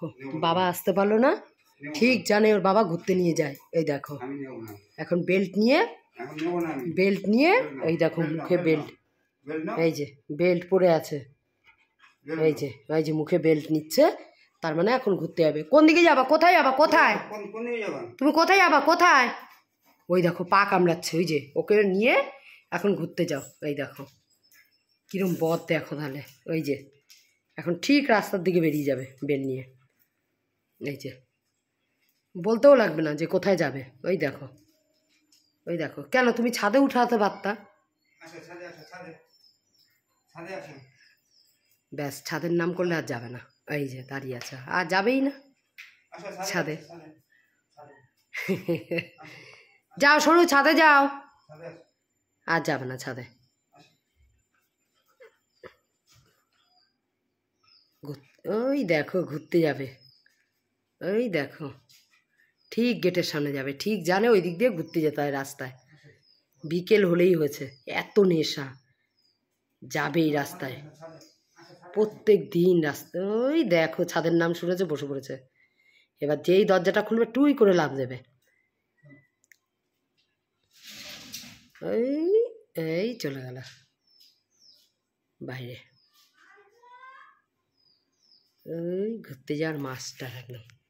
দেখো বাবা আসতে পারলো না ঠিক জানে ওর বাবা ঘুরতে নিয়ে যায় এই দেখো এখন বেল্ট নিয়ে বেল্ট নিয়ে এই দেখো মুখে বেল্ট এই যে বেল্ট পরে আছে এই যে এই যে মুখে বেল্ট নিচ্ছে তার মানে এখন ঘুরতে যাবে কোন দিকে যাবা কোথায় যাবা কোথায় তুমি কোথায় যাবা কোথায় ওই দেখো পা কামড়াচ্ছে ওই যে ওকে নিয়ে এখন ঘুরতে যাও এই দেখো কীরকম বদ দেখো তাহলে ওই যে এখন ঠিক রাস্তার দিকে বেরিয়ে যাবে বেল নিয়ে এই যে বলতেও লাগবে না যে কোথায় যাবে ওই দেখো ওই দেখো কেন তুমি ছাদে উঠাতে পারতা আচ্ছা, ব্যাস ছাদের নাম করলে আর যাবে না এই যে দাঁড়িয়ে আছে আর যাবেই না ছাদে যাও সরু ছাদে যাও আর যাবে না ছাদে ওই দেখো ঘুরতে যাবে ওই দেখো ঠিক গেটের সামনে যাবে ঠিক জানে ওই দিক দিয়ে ঘুরতে যেতে হয় রাস্তায় বিকেল হলেই হয়েছে এত নেশা যাবে এই রাস্তায় প্রত্যেক দিন রাস্তা ওই দেখো ছাদের নাম শুনেছে বসে পড়েছে এবার যেই দরজাটা খুলবে টুই করে লাভ দেবে এই এই চলে গেল বাইরে ওই ঘুরতে যাওয়ার মাস্টার একদম